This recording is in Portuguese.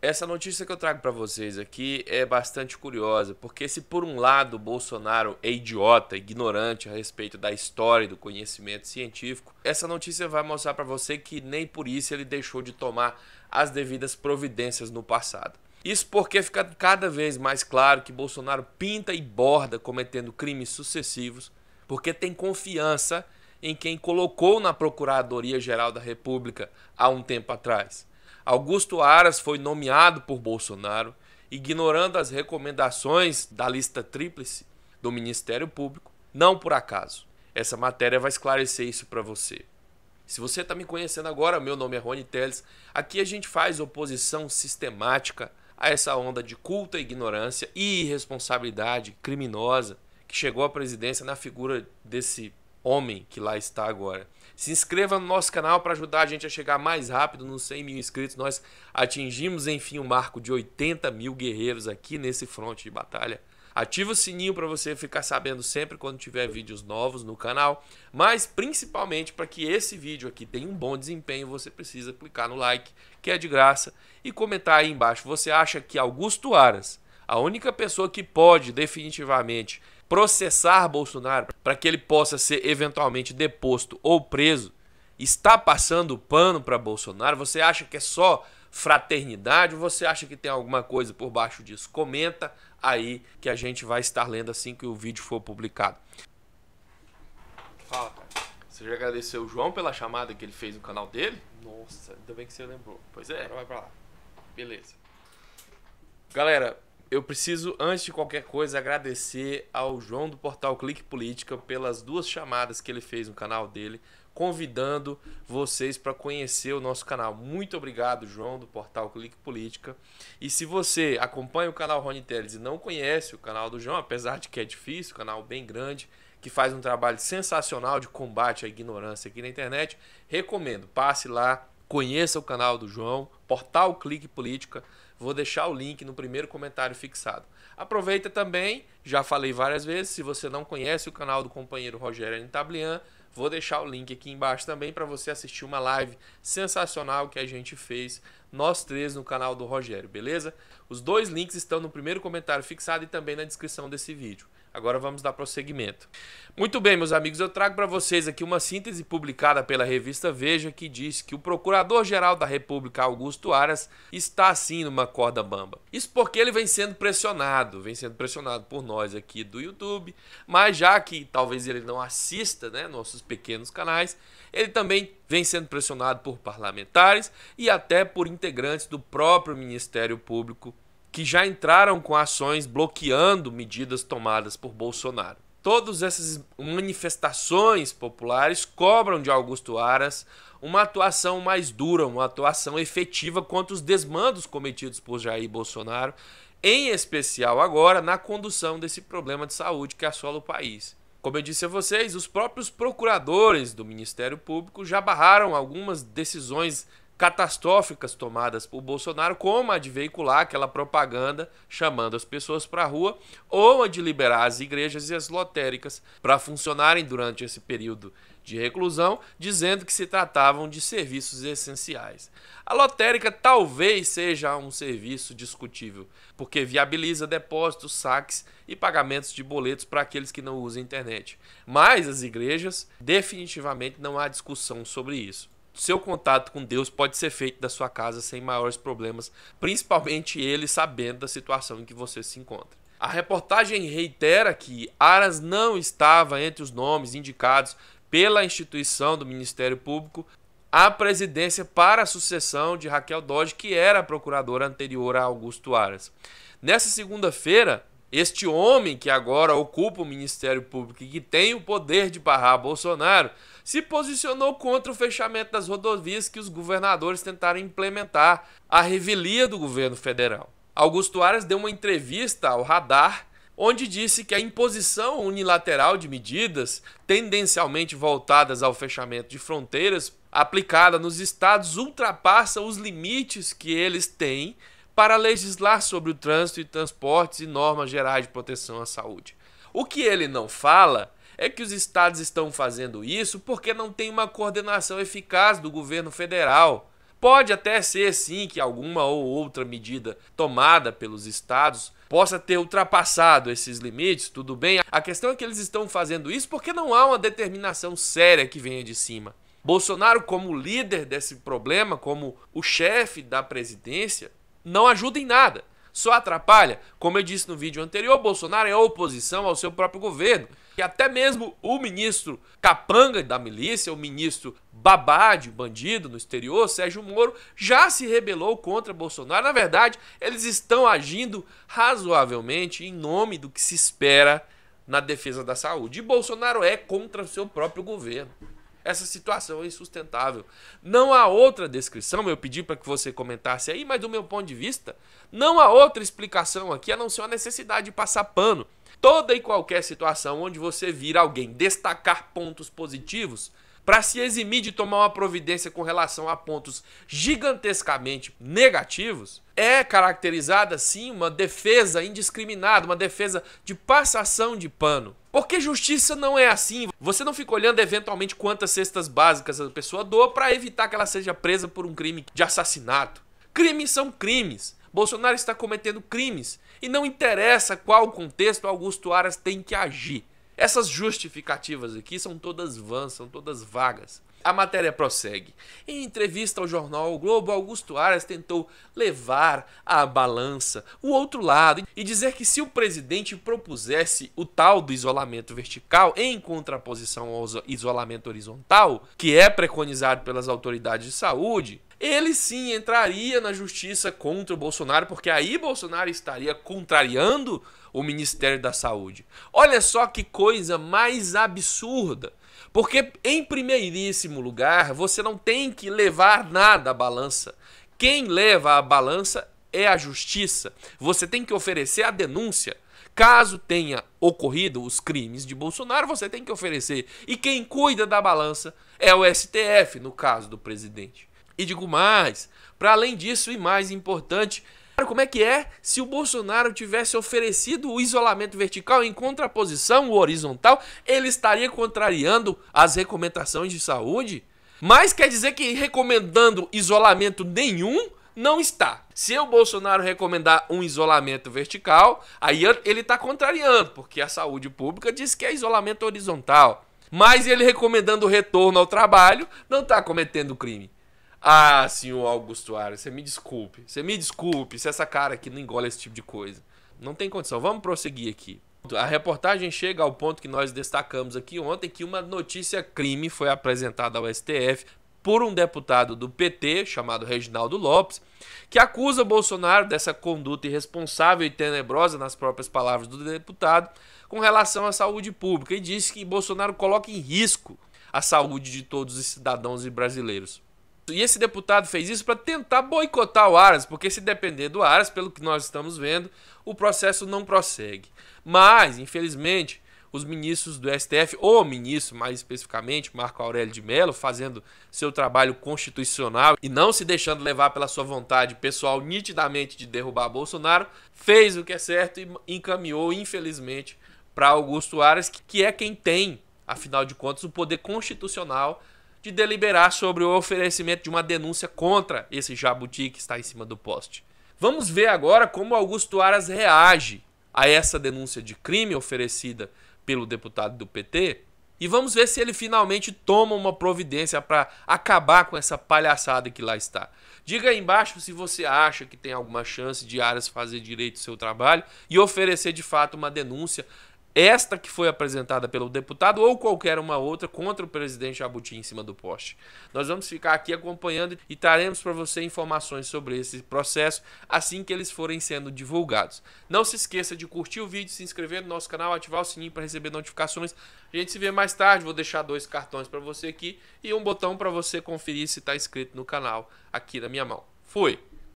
Essa notícia que eu trago para vocês aqui é bastante curiosa, porque se por um lado Bolsonaro é idiota, ignorante a respeito da história e do conhecimento científico, essa notícia vai mostrar para você que nem por isso ele deixou de tomar as devidas providências no passado. Isso porque fica cada vez mais claro que Bolsonaro pinta e borda cometendo crimes sucessivos, porque tem confiança em quem colocou na Procuradoria Geral da República há um tempo atrás. Augusto Aras foi nomeado por Bolsonaro, ignorando as recomendações da lista tríplice do Ministério Público, não por acaso. Essa matéria vai esclarecer isso para você. Se você está me conhecendo agora, meu nome é Rony Teles. Aqui a gente faz oposição sistemática a essa onda de culta ignorância e irresponsabilidade criminosa que chegou à presidência na figura desse homem que lá está agora. Se inscreva no nosso canal para ajudar a gente a chegar mais rápido nos 100 mil inscritos. Nós atingimos, enfim, o um marco de 80 mil guerreiros aqui nesse fronte de batalha. Ativa o sininho para você ficar sabendo sempre quando tiver vídeos novos no canal. Mas principalmente para que esse vídeo aqui tenha um bom desempenho, você precisa clicar no like, que é de graça, e comentar aí embaixo. Você acha que Augusto Aras, a única pessoa que pode definitivamente processar Bolsonaro para que ele possa ser eventualmente deposto ou preso, está passando pano para Bolsonaro? Você acha que é só fraternidade ou você acha que tem alguma coisa por baixo disso? Comenta aí que a gente vai estar lendo assim que o vídeo for publicado. Fala, cara. Você já agradeceu o João pela chamada que ele fez no canal dele? Nossa, ainda bem que você lembrou. Pois é. Agora vai pra lá. Beleza. Galera, eu preciso, antes de qualquer coisa, agradecer ao João do portal Clique Política pelas duas chamadas que ele fez no canal dele, convidando vocês para conhecer o nosso canal. Muito obrigado, João do portal Clique Política. E se você acompanha o canal Rony Teles e não conhece o canal do João, apesar de que é difícil, canal bem grande, que faz um trabalho sensacional de combate à ignorância aqui na internet, recomendo, passe lá, conheça o canal do João, portal Clique Política. Vou deixar o link no primeiro comentário fixado. Aproveita também, já falei várias vezes, se você não conhece o canal do companheiro Rogério Tablian, vou deixar o link aqui embaixo também para você assistir uma live sensacional que a gente fez, nós três, no canal do Rogério, beleza? Os dois links estão no primeiro comentário fixado e também na descrição desse vídeo. Agora vamos dar prosseguimento. Muito bem, meus amigos, eu trago para vocês aqui uma síntese publicada pela revista Veja que diz que o Procurador-Geral da República, Augusto Aras, está assim numa corda bamba. Isso porque ele vem sendo pressionado, vem sendo pressionado por nós aqui do YouTube, mas já que talvez ele não assista, né, nossos pequenos canais, ele também vem sendo pressionado por parlamentares e até por integrantes do próprio Ministério Público que já entraram com ações bloqueando medidas tomadas por Bolsonaro. Todas essas manifestações populares cobram de Augusto Aras uma atuação mais dura, uma atuação efetiva contra os desmandos cometidos por Jair Bolsonaro, em especial agora na condução desse problema de saúde que assola o país. Como eu disse a vocês, os próprios procuradores do Ministério Público já barraram algumas decisões catastróficas tomadas por Bolsonaro, como a de veicular aquela propaganda chamando as pessoas para a rua, ou a de liberar as igrejas e as lotéricas para funcionarem durante esse período de reclusão, dizendo que se tratavam de serviços essenciais. A lotérica talvez seja um serviço discutível, porque viabiliza depósitos, saques e pagamentos de boletos para aqueles que não usam internet. Mas as igrejas, definitivamente não há discussão sobre isso seu contato com Deus pode ser feito da sua casa sem maiores problemas, principalmente ele sabendo da situação em que você se encontra. A reportagem reitera que Aras não estava entre os nomes indicados pela instituição do Ministério Público à presidência para a sucessão de Raquel Dodge, que era a procuradora anterior a Augusto Aras. Nessa segunda-feira, este homem que agora ocupa o Ministério Público e que tem o poder de barrar Bolsonaro se posicionou contra o fechamento das rodovias que os governadores tentaram implementar, a revelia do governo federal. Augusto Aras deu uma entrevista ao Radar onde disse que a imposição unilateral de medidas tendencialmente voltadas ao fechamento de fronteiras aplicada nos estados ultrapassa os limites que eles têm para legislar sobre o trânsito e transportes e normas gerais de proteção à saúde. O que ele não fala é que os estados estão fazendo isso porque não tem uma coordenação eficaz do governo federal. Pode até ser sim que alguma ou outra medida tomada pelos estados possa ter ultrapassado esses limites, tudo bem. A questão é que eles estão fazendo isso porque não há uma determinação séria que venha de cima. Bolsonaro, como líder desse problema, como o chefe da presidência, não ajuda em nada só atrapalha. Como eu disse no vídeo anterior, Bolsonaro é oposição ao seu próprio governo. E até mesmo o ministro capanga da milícia, o ministro babá de bandido no exterior, Sérgio Moro, já se rebelou contra Bolsonaro. Na verdade, eles estão agindo razoavelmente em nome do que se espera na defesa da saúde. E Bolsonaro é contra o seu próprio governo. Essa situação é insustentável. Não há outra descrição, eu pedi para que você comentasse aí, mas do meu ponto de vista, não há outra explicação aqui a não ser a necessidade de passar pano. Toda e qualquer situação onde você vir alguém destacar pontos positivos para se eximir de tomar uma providência com relação a pontos gigantescamente negativos, é caracterizada sim uma defesa indiscriminada, uma defesa de passação de pano. Porque justiça não é assim. Você não fica olhando eventualmente quantas cestas básicas a pessoa doa para evitar que ela seja presa por um crime de assassinato. Crimes são crimes. Bolsonaro está cometendo crimes e não interessa qual contexto Augusto Aras tem que agir. Essas justificativas aqui são todas vãs, são todas vagas. A matéria prossegue. Em entrevista ao jornal o Globo, Augusto Aras tentou levar a balança o outro lado e dizer que se o presidente propusesse o tal do isolamento vertical em contraposição ao isolamento horizontal, que é preconizado pelas autoridades de saúde, ele sim entraria na justiça contra o Bolsonaro, porque aí Bolsonaro estaria contrariando o Ministério da Saúde. Olha só que coisa mais absurda. Porque, em primeiríssimo lugar, você não tem que levar nada à balança. Quem leva a balança é a justiça. Você tem que oferecer a denúncia. Caso tenha ocorrido os crimes de Bolsonaro, você tem que oferecer. E quem cuida da balança é o STF, no caso do presidente. E digo mais, para além disso e mais importante, como é que é se o Bolsonaro tivesse oferecido o isolamento vertical em contraposição ao horizontal, ele estaria contrariando as recomendações de saúde? Mas quer dizer que recomendando isolamento nenhum não está. Se o Bolsonaro recomendar um isolamento vertical, aí ele está contrariando, porque a saúde pública diz que é isolamento horizontal. Mas ele recomendando o retorno ao trabalho, não está cometendo crime. Ah, senhor Augusto Aras, você me desculpe. Você me desculpe se essa cara aqui não engole esse tipo de coisa. Não tem condição. Vamos prosseguir aqui. A reportagem chega ao ponto que nós destacamos aqui ontem que uma notícia crime foi apresentada ao STF por um deputado do PT chamado Reginaldo Lopes, que acusa Bolsonaro dessa conduta irresponsável e tenebrosa, nas próprias palavras do deputado, com relação à saúde pública e diz que Bolsonaro coloca em risco a saúde de todos os cidadãos e brasileiros. E esse deputado fez isso para tentar boicotar o Aras, porque se depender do Aras, pelo que nós estamos vendo, o processo não prossegue. Mas, infelizmente, os ministros do STF, ou ministro mais especificamente, Marco Aurélio de Mello, fazendo seu trabalho constitucional e não se deixando levar pela sua vontade pessoal nitidamente de derrubar Bolsonaro, fez o que é certo e encaminhou, infelizmente, para Augusto Aras, que é quem tem, afinal de contas, o poder constitucional de deliberar sobre o oferecimento de uma denúncia contra esse jabuti que está em cima do poste. Vamos ver agora como Augusto Aras reage a essa denúncia de crime oferecida pelo deputado do PT e vamos ver se ele finalmente toma uma providência para acabar com essa palhaçada que lá está. Diga aí embaixo se você acha que tem alguma chance de Aras fazer direito o seu trabalho e oferecer de fato uma denúncia esta que foi apresentada pelo deputado ou qualquer uma outra contra o presidente Jabuti em cima do poste. Nós vamos ficar aqui acompanhando e traremos para você informações sobre esse processo assim que eles forem sendo divulgados. Não se esqueça de curtir o vídeo, se inscrever no nosso canal, ativar o sininho para receber notificações. A gente se vê mais tarde, vou deixar dois cartões para você aqui e um botão para você conferir se está inscrito no canal aqui na minha mão. Fui!